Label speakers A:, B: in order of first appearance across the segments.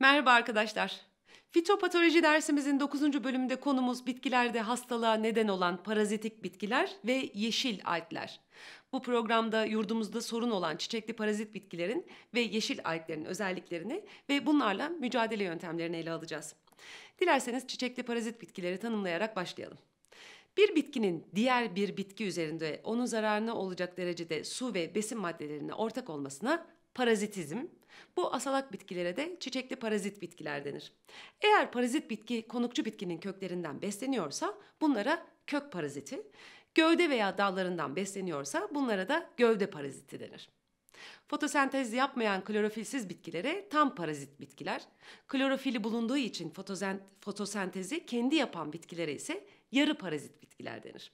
A: Merhaba arkadaşlar. Fitopatoloji dersimizin 9. bölümünde konumuz bitkilerde hastalığa neden olan parazitik bitkiler ve yeşil algler. Bu programda yurdumuzda sorun olan çiçekli parazit bitkilerin ve yeşil alglerin özelliklerini ve bunlarla mücadele yöntemlerini ele alacağız. Dilerseniz çiçekli parazit bitkileri tanımlayarak başlayalım. Bir bitkinin diğer bir bitki üzerinde onun zararına olacak derecede su ve besin maddelerine ortak olmasına parazitizm. Bu asalak bitkilere de çiçekli parazit bitkiler denir. Eğer parazit bitki konukçu bitkinin köklerinden besleniyorsa bunlara kök paraziti, gövde veya dallarından besleniyorsa bunlara da gövde paraziti denir. Fotosentez yapmayan klorofilsiz bitkilere tam parazit bitkiler, klorofili bulunduğu için fotosentezi kendi yapan bitkilere ise yarı parazit bitkiler denir.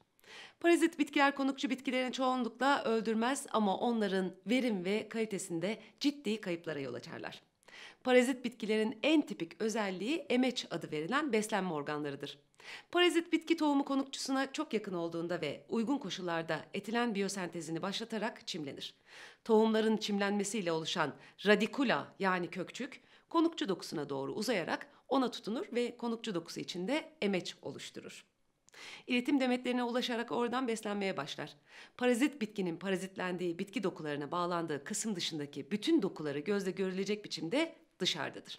A: Parazit bitkiler konukçu bitkilerini çoğunlukla öldürmez ama onların verim ve kalitesinde ciddi kayıplara yol açarlar. Parazit bitkilerin en tipik özelliği emeç adı verilen beslenme organlarıdır. Parazit bitki tohumu konukçusuna çok yakın olduğunda ve uygun koşullarda etilen biyosentezini başlatarak çimlenir. Tohumların çimlenmesiyle oluşan radikula yani kökçük konukçu dokusuna doğru uzayarak ona tutunur ve konukçu dokusu içinde emeç oluşturur. İletim demetlerine ulaşarak oradan beslenmeye başlar. Parazit bitkinin parazitlendiği bitki dokularına bağlandığı kısım dışındaki bütün dokuları gözle görülecek biçimde dışarıdadır.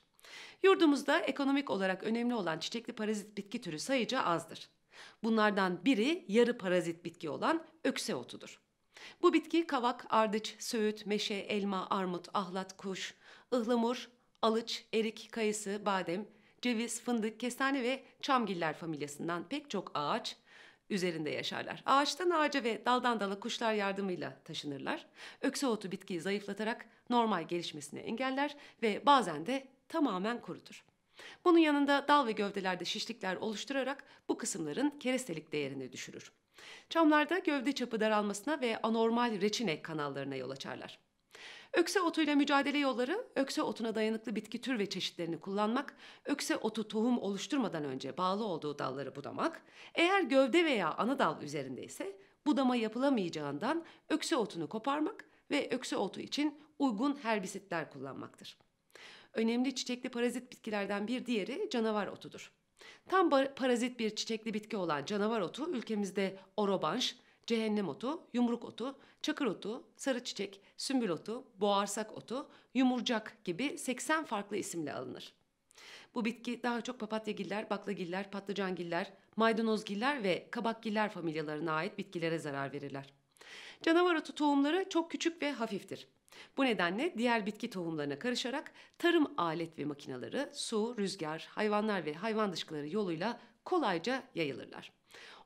A: Yurdumuzda ekonomik olarak önemli olan çiçekli parazit bitki türü sayıca azdır. Bunlardan biri yarı parazit bitki olan ökse otudur. Bu bitki kavak, ardıç, söğüt, meşe, elma, armut, ahlat, kuş, ıhlamur, alıç, erik, kayısı, badem, ceviz, fındık, kestane ve çamgiller familyasından pek çok ağaç üzerinde yaşarlar. Ağaçtan ağaca ve daldan dala kuşlar yardımıyla taşınırlar. Ökse otu bitkiyi zayıflatarak normal gelişmesini engeller ve bazen de tamamen kurutur. Bunun yanında dal ve gövdelerde şişlikler oluşturarak bu kısımların kerestelik değerini düşürür. Çamlarda gövde çapı daralmasına ve anormal reçine kanallarına yol açarlar. Ökse otuyla mücadele yolları, ökse otuna dayanıklı bitki tür ve çeşitlerini kullanmak, ökse otu tohum oluşturmadan önce bağlı olduğu dalları budamak, eğer gövde veya ana dal üzerindeyse budama yapılamayacağından ökse otunu koparmak ve ökse otu için uygun herbisitler kullanmaktır. Önemli çiçekli parazit bitkilerden bir diğeri canavar otudur. Tam parazit bir çiçekli bitki olan canavar otu ülkemizde orobanş, cehennem otu, yumruk otu, çakır otu, sarı çiçek, sümbül otu, boğarsak otu, yumurcak gibi 80 farklı isimle alınır. Bu bitki daha çok papatyagiller, baklagiller, patlıcangiller, maydanozgiller ve kabakgiller familyalarına ait bitkilere zarar verirler. Canavar otu tohumları çok küçük ve hafiftir. Bu nedenle diğer bitki tohumlarına karışarak tarım alet ve makinaları, su, rüzgar, hayvanlar ve hayvan dışkıları yoluyla kolayca yayılırlar.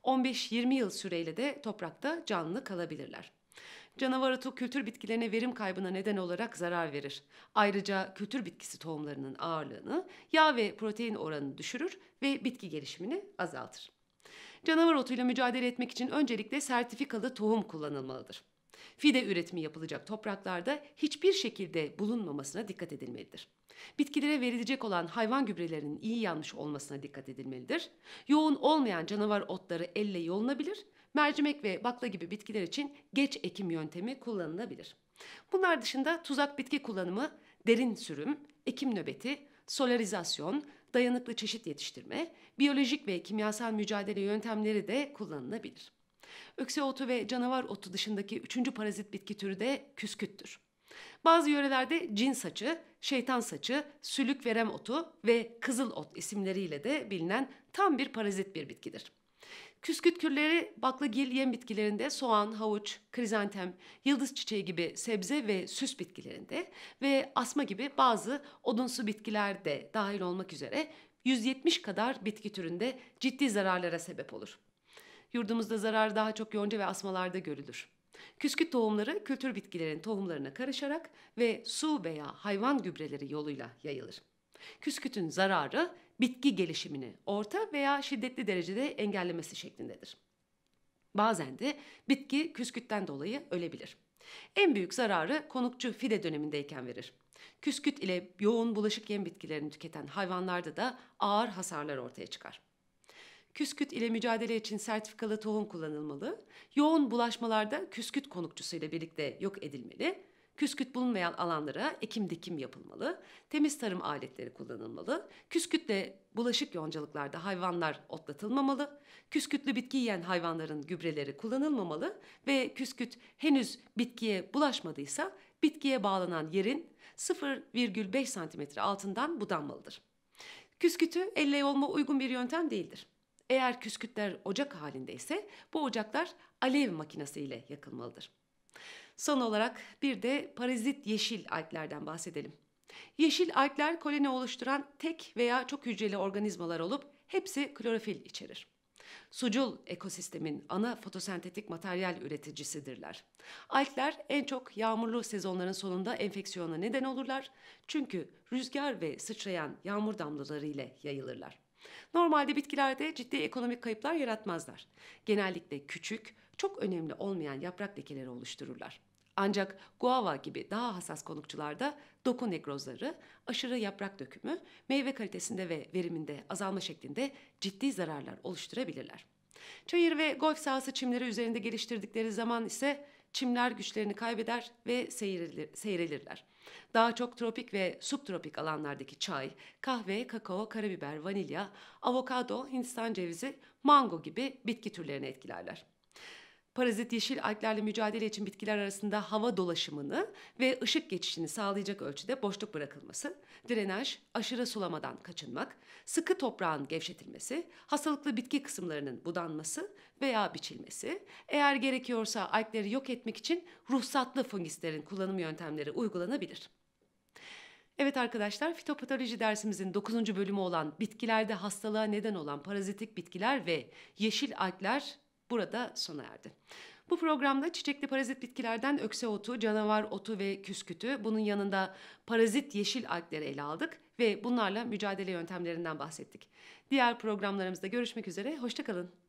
A: 15-20 yıl süreyle de toprakta canlı kalabilirler. Canavar otu kültür bitkilerine verim kaybına neden olarak zarar verir. Ayrıca kültür bitkisi tohumlarının ağırlığını, yağ ve protein oranını düşürür ve bitki gelişimini azaltır. Canavar otuyla mücadele etmek için öncelikle sertifikalı tohum kullanılmalıdır. Fide üretimi yapılacak topraklarda hiçbir şekilde bulunmamasına dikkat edilmelidir. Bitkilere verilecek olan hayvan gübrelerinin iyi yanmış olmasına dikkat edilmelidir. Yoğun olmayan canavar otları elle yolunabilir. Mercimek ve bakla gibi bitkiler için geç ekim yöntemi kullanılabilir. Bunlar dışında tuzak bitki kullanımı, derin sürüm, ekim nöbeti, solarizasyon, dayanıklı çeşit yetiştirme, biyolojik ve kimyasal mücadele yöntemleri de kullanılabilir. Ökse otu ve canavar otu dışındaki üçüncü parazit bitki türü de küsküttür. Bazı yörelerde cin saçı, şeytan saçı, sülük verem otu ve kızıl ot isimleriyle de bilinen tam bir parazit bir bitkidir. Küsküt kürleri baklagil yem bitkilerinde soğan, havuç, krizantem, yıldız çiçeği gibi sebze ve süs bitkilerinde ve asma gibi bazı odunsu bitkilerde de dahil olmak üzere 170 kadar bitki türünde ciddi zararlara sebep olur. Yurdumuzda zarar daha çok yonca ve asmalarda görülür. Küsküt tohumları kültür bitkilerin tohumlarına karışarak ve su veya hayvan gübreleri yoluyla yayılır. Küskütün zararı bitki gelişimini orta veya şiddetli derecede engellemesi şeklindedir. Bazen de bitki küskütten dolayı ölebilir. En büyük zararı konukçu fide dönemindeyken verir. Küsküt ile yoğun bulaşık yem bitkilerini tüketen hayvanlarda da ağır hasarlar ortaya çıkar küsküt ile mücadele için sertifikalı tohum kullanılmalı, yoğun bulaşmalarda küsküt konukçusuyla birlikte yok edilmeli, küsküt bulunmayan alanlara ekim dikim yapılmalı, temiz tarım aletleri kullanılmalı, küskütle bulaşık yoncalıklarda hayvanlar otlatılmamalı, küskütlü bitki yiyen hayvanların gübreleri kullanılmamalı ve küsküt henüz bitkiye bulaşmadıysa bitkiye bağlanan yerin 0,5 cm altından budanmalıdır. Küskütü elle yolma uygun bir yöntem değildir. Eğer küskütler ocak halindeyse bu ocaklar alev makinesiyle yakılmalıdır. Son olarak bir de parazit yeşil alplerden bahsedelim. Yeşil alpler koloni oluşturan tek veya çok hücreli organizmalar olup hepsi klorofil içerir. Sucul ekosistemin ana fotosentetik materyal üreticisidirler. Algler en çok yağmurlu sezonların sonunda enfeksiyona neden olurlar çünkü rüzgar ve sıçrayan yağmur damlaları ile yayılırlar. Normalde bitkilerde ciddi ekonomik kayıplar yaratmazlar. Genellikle küçük, çok önemli olmayan yaprak lekeleri oluştururlar. Ancak guava gibi daha hassas konukçularda doku nekrozları, aşırı yaprak dökümü, meyve kalitesinde ve veriminde azalma şeklinde ciddi zararlar oluşturabilirler. Çayır ve golf sahası çimleri üzerinde geliştirdikleri zaman ise çimler güçlerini kaybeder ve seyrelir, seyrelirler. Daha çok tropik ve subtropik alanlardaki çay, kahve, kakao, karabiber, vanilya, avokado, hindistan cevizi, mango gibi bitki türlerini etkilerler parazit yeşil alglerle mücadele için bitkiler arasında hava dolaşımını ve ışık geçişini sağlayacak ölçüde boşluk bırakılması, drenaj, aşırı sulamadan kaçınmak, sıkı toprağın gevşetilmesi, hastalıklı bitki kısımlarının budanması veya biçilmesi, eğer gerekiyorsa algleri yok etmek için ruhsatlı fungislerin kullanım yöntemleri uygulanabilir. Evet arkadaşlar fitopatoloji dersimizin 9. bölümü olan bitkilerde hastalığa neden olan parazitik bitkiler ve yeşil algler burada sona erdi. Bu programda çiçekli parazit bitkilerden ökse otu, canavar otu ve küskütü, bunun yanında parazit yeşil alpleri ele aldık ve bunlarla mücadele yöntemlerinden bahsettik. Diğer programlarımızda görüşmek üzere, hoşçakalın.